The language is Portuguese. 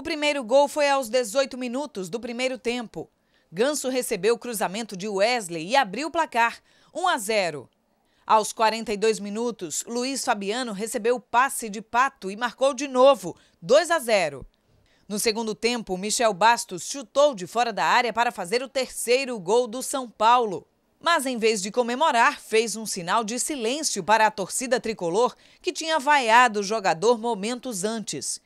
O primeiro gol foi aos 18 minutos do primeiro tempo. Ganso recebeu o cruzamento de Wesley e abriu o placar, 1 a 0. Aos 42 minutos, Luiz Fabiano recebeu o passe de Pato e marcou de novo, 2 a 0. No segundo tempo, Michel Bastos chutou de fora da área para fazer o terceiro gol do São Paulo. Mas em vez de comemorar, fez um sinal de silêncio para a torcida tricolor que tinha vaiado o jogador momentos antes.